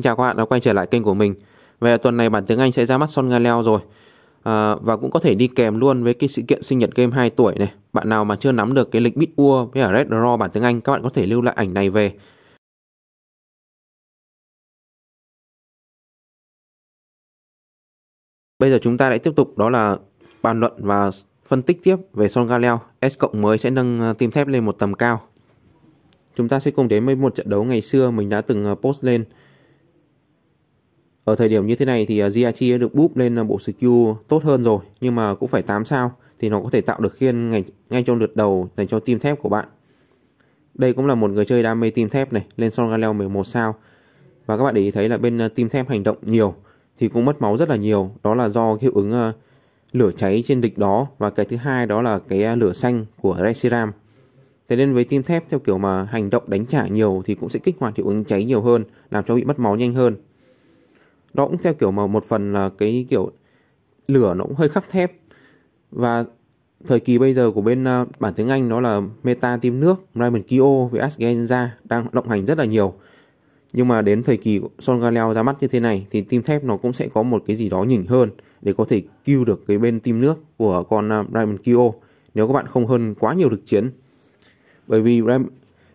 Xin chào các bạn đã quay trở lại kênh của mình Về tuần này bản tiếng Anh sẽ ra mắt Son Galeo rồi à, Và cũng có thể đi kèm luôn với cái sự kiện sinh nhật game 2 tuổi này Bạn nào mà chưa nắm được cái lịch bit ua với Red Draw bản tiếng Anh Các bạn có thể lưu lại ảnh này về Bây giờ chúng ta lại tiếp tục đó là bàn luận và phân tích tiếp về Son Galeo S cộng mới sẽ nâng à, team thép lên một tầm cao Chúng ta sẽ cùng đến với một trận đấu ngày xưa mình đã từng à, post lên ở thời điểm như thế này thì à, Giachi được búp lên à, bộ skill tốt hơn rồi nhưng mà cũng phải 8 sao thì nó có thể tạo được khiên ngay, ngay trong lượt đầu dành cho team thép của bạn. Đây cũng là một người chơi đam mê team thép này, lên Son Galeo 11 sao. Và các bạn để ý thấy là bên à, team thép hành động nhiều thì cũng mất máu rất là nhiều, đó là do hiệu ứng lửa cháy trên địch đó và cái thứ hai đó là cái lửa xanh của Resiram. Thế nên với team thép theo kiểu mà hành động đánh trả nhiều thì cũng sẽ kích hoạt hiệu ứng cháy nhiều hơn, làm cho bị mất máu nhanh hơn nó cũng theo kiểu mà một phần là cái kiểu lửa nó cũng hơi khắc thép và thời kỳ bây giờ của bên à, bản tiếng Anh đó là Meta team nước Raymond Kio với Asgenza đang động hành rất là nhiều nhưng mà đến thời kỳ Son Galeo ra mắt như thế này thì team thép nó cũng sẽ có một cái gì đó nhỉnh hơn để có thể cứu được cái bên team nước của con à, Raymond Kio nếu các bạn không hơn quá nhiều lực chiến bởi vì Ram,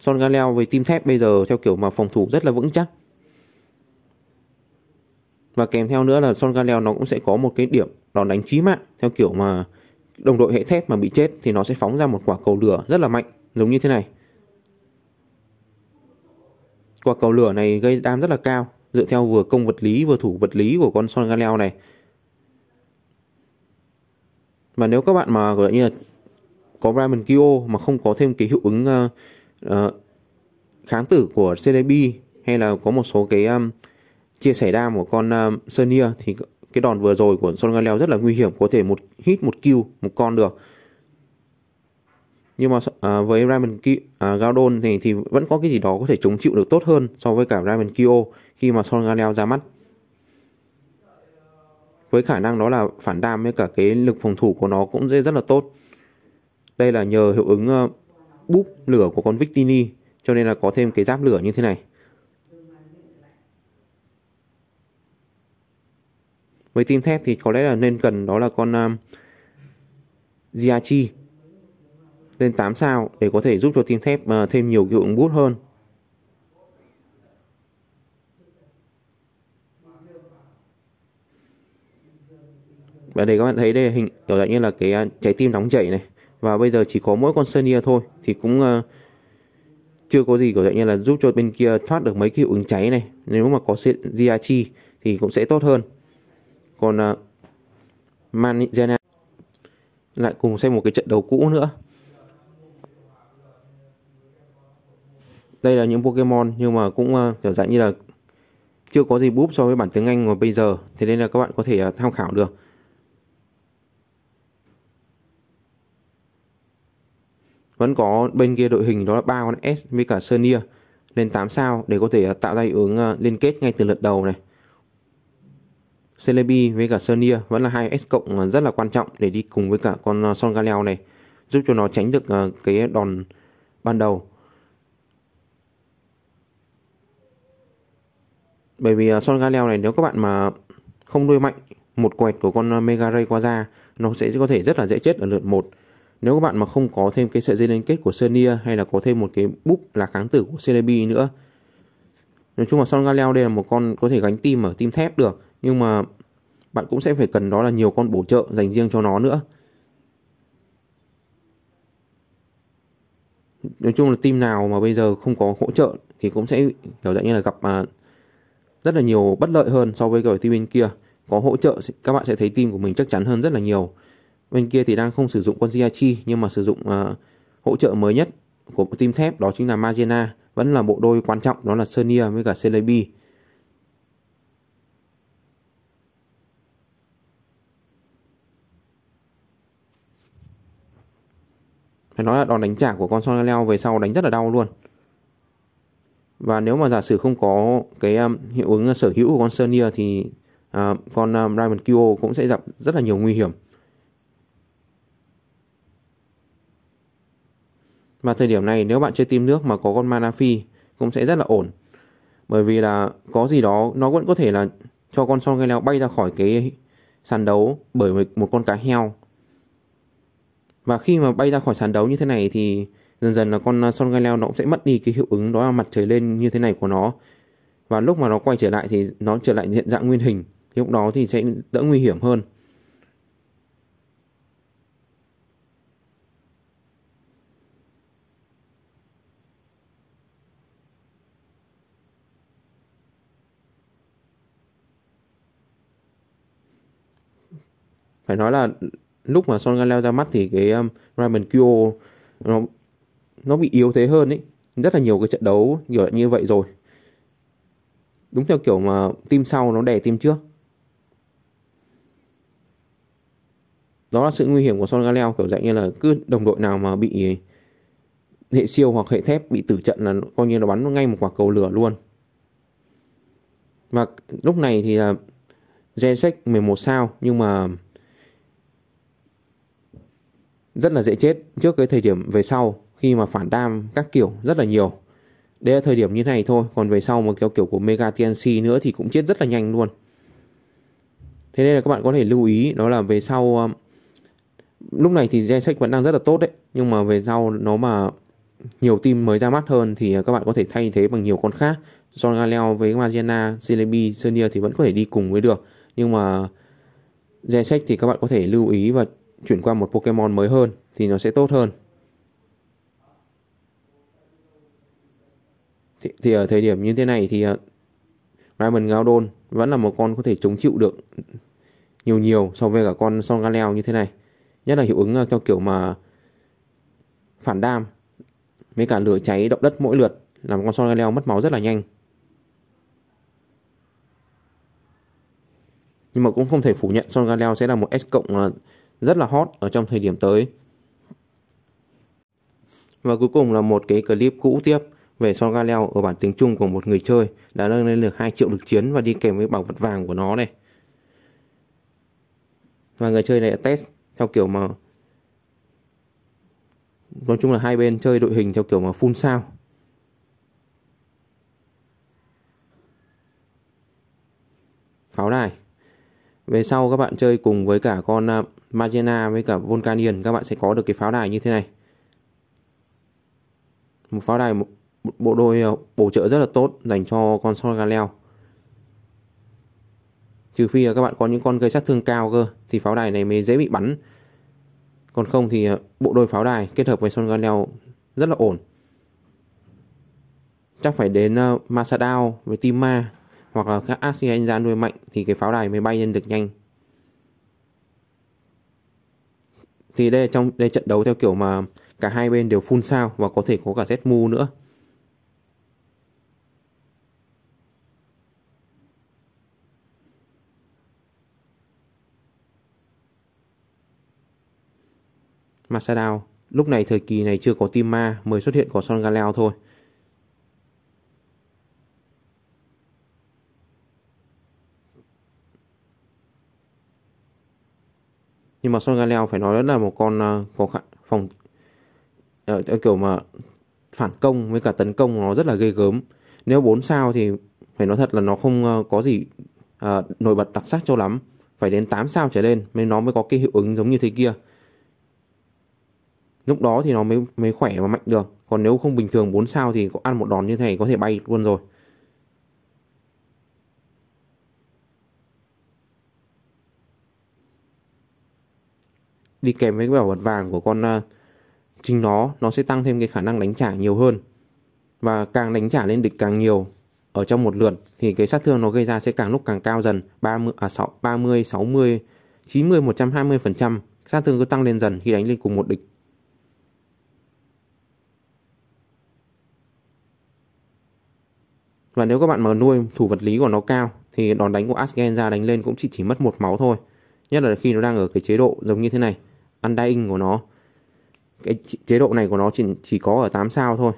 Son Galeo với team thép bây giờ theo kiểu mà phòng thủ rất là vững chắc và kèm theo nữa là Son Galeo nó cũng sẽ có một cái điểm đòn đánh chí mạng theo kiểu mà đồng đội hệ thép mà bị chết thì nó sẽ phóng ra một quả cầu lửa rất là mạnh giống như thế này quả cầu lửa này gây đam rất là cao dựa theo vừa công vật lý vừa thủ vật lý của con Son Galeo này mà nếu các bạn mà gọi như là có Brahman Kyo mà không có thêm cái hiệu ứng uh, uh, kháng tử của CDB hay là có một số cái um, chia xảy ra một con uh, ờ, Sonia thì cái đòn vừa rồi của Son Galeo rất là nguy hiểm có thể một hit một kill một con được nhưng mà uh, với Raymond Ki uh, ờ, Galdon thì thì vẫn có cái gì đó có thể chống chịu được tốt hơn so với cả Raymond Kio khi mà Son Galeo ra mắt với khả năng đó là phản đam với cả cái lực phòng thủ của nó cũng dễ rất là tốt đây là nhờ hiệu ứng uh, búp lửa của con Victini cho nên là có thêm cái giáp lửa như thế này với team thép thì có lẽ là nên cần đó là con um, Giachi lên 8 sao để có thể giúp cho team thép uh, thêm nhiều hiệu ứng bút hơn và đây các bạn thấy đây là hình kiểu dạng như là cái uh, trái tim nóng chảy này và bây giờ chỉ có mỗi con Sonia thôi thì cũng uh, chưa có gì kiểu dạng như là giúp cho bên kia thoát được mấy cái hiệu ứng cháy này nếu mà có Giachi thì cũng sẽ tốt hơn còn uh, à, Manizena lại cùng xem một cái trận đấu cũ nữa đây là những Pokemon nhưng mà cũng uh, kiểu dạng như là chưa có gì búp so với bản tiếng Anh mà bây giờ thế nên là các bạn có thể uh, tham khảo được vẫn có bên kia đội hình đó là ba con S với cả Sonia lên 8 sao để có thể tạo ra hiệu ứng liên kết ngay từ lượt đầu này Celebi với cả Sonia vẫn là hai S cộng rất là quan trọng để đi cùng với cả con ờ, Son Galeo này giúp cho nó tránh được ờ, cái đòn ban đầu bởi vì ờ, Son Galeo này nếu các bạn mà không nuôi mạnh một quẹt của con Mega Ray qua ra nó sẽ có thể rất là dễ chết ở lượt 1 nếu các bạn mà không có thêm cái sợi dây liên kết của Sonia hay là có thêm một cái búp là kháng tử của Celebi nữa Nói chung là Son Galeo đây là một con có thể gánh tim ở tim thép được nhưng mà bạn cũng sẽ phải cần đó là nhiều con bổ trợ dành riêng cho nó nữa nói chung là team nào mà bây giờ không có hỗ trợ thì cũng sẽ kiểu dạng như là gặp mà rất là nhiều bất lợi hơn so với kiểu team bên kia có hỗ trợ các bạn sẽ thấy team của mình chắc chắn hơn rất là nhiều bên kia thì đang không sử dụng con Ziachi nhưng mà sử dụng uh, hỗ trợ mới nhất của team thép đó chính là Magena vẫn là bộ đôi quan trọng đó là Sonia với cả Celebi phải nói là đòn đánh trả của con Son Galeo về sau đánh rất là đau luôn và nếu mà giả sử không có cái um, hiệu ứng sở hữu của con Sonia thì uh, con um, Raymond Kyo cũng sẽ gặp rất là nhiều nguy hiểm Và thời điểm này nếu bạn chơi team nước mà có con mana phi cũng sẽ rất là ổn. Bởi vì là có gì đó nó vẫn có thể là cho con son cây leo bay ra khỏi cái sàn đấu bởi một con cá heo và khi mà bay ra khỏi sàn đấu như thế này thì dần dần là con à, Son Galeo nó cũng sẽ mất đi cái hiệu ứng đó là mặt trời lên như thế này của nó. Và lúc mà nó quay trở lại thì nó trở lại hiện dạng nguyên hình. Thì lúc đó thì sẽ đỡ nguy hiểm hơn. Phải nói là lúc mà Son Galeo ra mắt thì cái um, Raymond Kyo nó nó bị yếu thế hơn ấy rất là nhiều cái trận đấu kiểu như vậy rồi đúng theo kiểu mà team sau nó đè team trước đó là sự nguy hiểm của Son Galeo kiểu dạng như là cứ đồng đội nào mà bị hệ siêu hoặc hệ thép bị tử trận là coi như nó bắn ngay một quả cầu lửa luôn và lúc này thì là Gensec 11 sao nhưng mà rất là dễ chết trước cái thời điểm về sau khi mà phản đam các kiểu rất là nhiều. Đây là thời điểm như này thôi, còn về sau một kiểu kiểu của Mega TNC nữa thì cũng chết rất là nhanh luôn. Thế nên là các bạn có thể lưu ý đó là về sau um, lúc này thì danh sách vẫn đang rất là tốt đấy, nhưng mà về sau nó mà nhiều team mới ra mắt hơn thì à, các bạn có thể thay thế bằng nhiều con khác. John Galeo với Magiana, Celebi, Sonia thì vẫn có thể đi cùng với được, nhưng mà danh sách thì các bạn có thể lưu ý và chuyển qua một Pokemon mới hơn thì nó sẽ tốt hơn. Thì, thì ở thời điểm như thế này thì uh, ờ, Raymond Gaudon vẫn là một con có thể chống chịu được nhiều nhiều so với cả con Son Galeo như thế này. Nhất là hiệu ứng ờ, theo kiểu mà phản đam mấy cả lửa cháy động đất mỗi lượt làm con Son Galeo mất máu rất là nhanh. Nhưng mà cũng không thể phủ nhận Son Galeo sẽ là một S cộng uh, rất là hot ở trong thời điểm tới. Và cuối cùng là một cái clip cũ tiếp về Son Galeo ở bản tiếng Trung của một người chơi đã nâng lên được 2 triệu lực chiến và đi kèm với bảo vật vàng của nó này. Và người chơi này đã test theo kiểu mà nói chung là hai bên chơi đội hình theo kiểu mà full sao pháo đài về sau các bạn chơi cùng với cả con à, Magena với cả Volcanion các bạn sẽ có được cái pháo đài như thế này một pháo đài một bộ đôi ờ, bổ trợ rất là tốt dành cho con Solgaleo trừ phi là các bạn có những con gây sát thương cao cơ thì pháo đài này mới dễ bị bắn còn không thì ờ, bộ đôi pháo đài kết hợp với Solgaleo rất là ổn chắc phải đến ờ, Masadao với Tima hoặc là các Asia Anjan nuôi mạnh thì cái pháo đài mới bay lên được nhanh thì đây là trong đây là trận đấu theo kiểu mà cả hai bên đều phun sao và có thể có cả Zmu nữa Masadao lúc này thời kỳ này chưa có team ma mới xuất hiện có Son Galeo thôi nhưng mà Son Galeo phải nói đó là một con ờ, có khả, phòng ở, ờ, kiểu mà phản công với cả tấn công nó rất là ghê gớm nếu 4 sao thì phải nói thật là nó không ờ, có gì à, nổi bật đặc sắc cho lắm phải đến 8 sao trở lên mới nó mới có cái hiệu ứng giống như thế kia lúc đó thì nó mới mới khỏe và mạnh được còn nếu không bình thường 4 sao thì có ăn một đòn như thế này có thể bay luôn rồi đi kèm với cái bảo vật vàng của con ờ, chính nó nó sẽ tăng thêm cái khả năng đánh trả nhiều hơn và càng đánh trả lên địch càng nhiều ở trong một lượt thì cái sát thương nó gây ra sẽ càng lúc càng cao dần 30 à 6 30 60 90 120% sát thương cứ tăng lên dần khi đánh lên cùng một địch Và nếu các bạn mà nuôi thủ vật lý của nó cao thì đòn đánh của Asgen ra đánh lên cũng chỉ chỉ mất một máu thôi. Nhất là khi nó đang ở cái chế độ giống như thế này undying của nó cái chế độ này của nó chỉ, chỉ có ở 8 sao thôi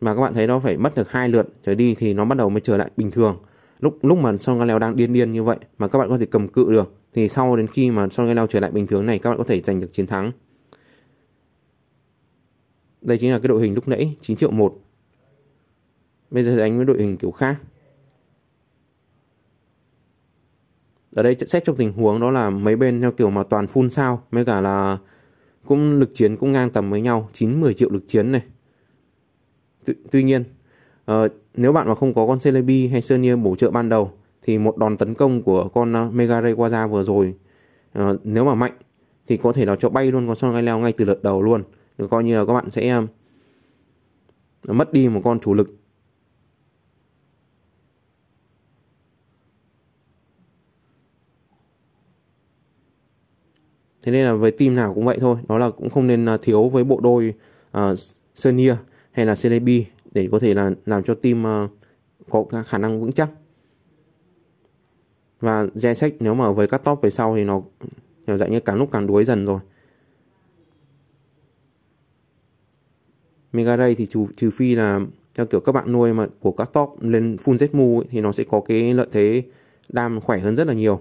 và các bạn thấy nó phải mất được hai lượt trở đi thì nó bắt đầu mới trở lại bình thường lúc lúc mà son galeo đang điên điên như vậy mà các bạn có thể cầm cự được thì sau đến khi mà son galeo trở lại bình thường này các bạn có thể giành được chiến thắng đây chính là cái đội hình lúc nãy 9 triệu một bây giờ đánh với đội hình kiểu khác ở đây xét trong tình huống đó là mấy bên theo kiểu mà toàn full sao mới cả là cũng lực chiến cũng ngang tầm với nhau 9-10 triệu lực chiến này tuy, tuy nhiên uh, nếu bạn mà không có con Celebi hay Sernier bổ trợ ban đầu thì một đòn tấn công của con ờ, Mega Rayquaza vừa rồi uh, nếu mà mạnh thì có thể là cho bay luôn con Son Gai Leo ngay từ lượt đầu luôn coi như là các bạn sẽ uh, mất đi một con chủ lực thế nên là với team nào cũng vậy thôi đó là cũng không nên à, thiếu với bộ đôi uh, à, Senior hay là CDB để có thể là làm cho team uh, có khả năng vững chắc và sách nếu mà với các top về sau thì nó nó dạng như càng lúc càng đuối dần rồi mega ray thì trừ, trừ phi là theo kiểu các bạn nuôi mà của các top lên full Zmu thì nó sẽ có cái lợi thế đam khỏe hơn rất là nhiều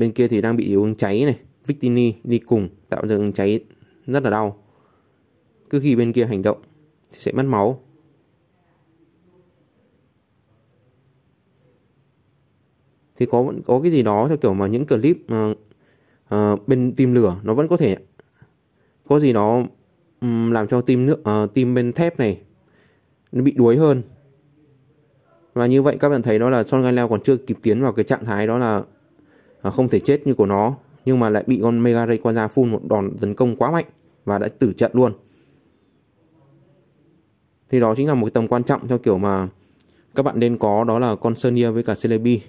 Bên kia thì đang bị hiệu ứng cháy này Victini đi cùng tạo ra ứng cháy rất là đau Cứ khi bên kia hành động thì sẽ mất máu Thì có vẫn có cái gì đó theo kiểu mà những clip uh, uh, bên tim lửa nó vẫn có thể có gì đó um, làm cho tim nước uh, ờ, tim bên thép này nó bị đuối hơn và như vậy các bạn thấy đó là Son Galeo còn chưa kịp tiến vào cái trạng thái đó là Ờ, không thể chết như của nó nhưng mà lại bị con Mega Ray phun một đòn tấn công quá mạnh và đã tử trận luôn. Thì đó chính là một cái tầm quan trọng theo kiểu mà các bạn nên có đó là con Sonia với cả Celebi.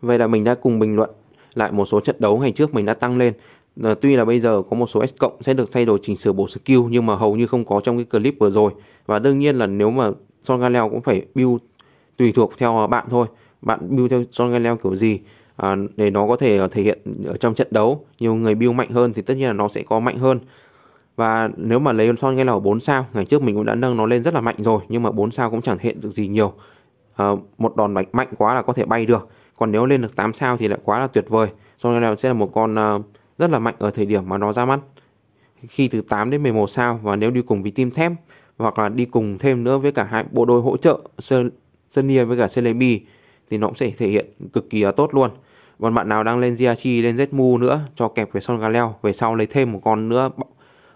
Vậy là mình đã cùng bình luận lại một số trận đấu ngày trước mình đã tăng lên à, tuy là bây giờ có một số S cộng sẽ được thay đổi chỉnh sửa bổ skill nhưng mà hầu như không có trong cái clip vừa rồi và đương nhiên là nếu mà Son Galeo cũng phải build tùy thuộc theo ờ, bạn thôi bạn build theo Son Galeo kiểu gì à, để nó có thể ờ, thể hiện ở trong trận đấu nhiều người build mạnh hơn thì tất nhiên là nó sẽ có mạnh hơn và nếu mà lấy Son Galeo 4 sao ngày trước mình cũng đã nâng nó lên rất là mạnh rồi nhưng mà 4 sao cũng chẳng thể hiện được gì nhiều à, một đòn mạnh mạnh quá là có thể bay được còn nếu lên được 8 sao thì lại quá là tuyệt vời Son Galeo sẽ là một con uh, rất là mạnh ở thời điểm mà nó ra mắt khi từ 8 đến 11 sao và nếu đi cùng với team thép hoặc là đi cùng thêm nữa với cả hai bộ đôi hỗ trợ Sunnia với cả Celebi thì nó cũng sẽ thể hiện cực kỳ là tốt luôn còn bạn nào đang lên Giachi lên Zmu nữa cho kẹp về Son Galeo về sau lấy thêm một con nữa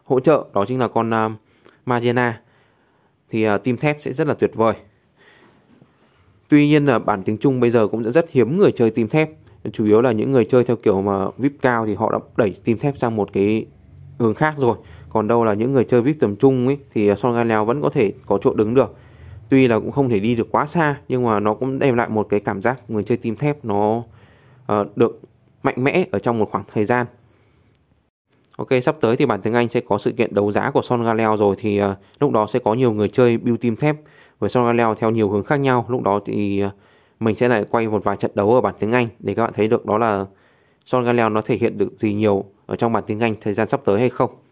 hỗ trợ đó chính là con uh, Magena thì uh, team thép sẽ rất là tuyệt vời Tuy nhiên là bản tiếng Trung bây giờ cũng rất hiếm người chơi team thép chủ yếu là những người chơi theo kiểu mà vip cao thì họ đã đẩy team thép sang một cái hướng khác rồi còn đâu là những người chơi vip tầm trung ấy thì à, son galeo vẫn có thể có chỗ đứng được tuy là cũng không thể đi được quá xa nhưng mà nó cũng đem lại một cái cảm giác người chơi team thép nó uh, được mạnh mẽ ở trong một khoảng thời gian Ok, sắp tới thì bản tiếng Anh sẽ có sự kiện đấu giá của Son Galeo rồi thì uh, lúc đó sẽ có nhiều người chơi build team thép với Son Galeo theo nhiều hướng khác nhau. Lúc đó thì uh, mình sẽ lại quay một vài trận đấu ở bản tiếng Anh để các bạn thấy được đó là Son Galeo nó thể hiện được gì nhiều ở trong bản tiếng Anh thời gian sắp tới hay không.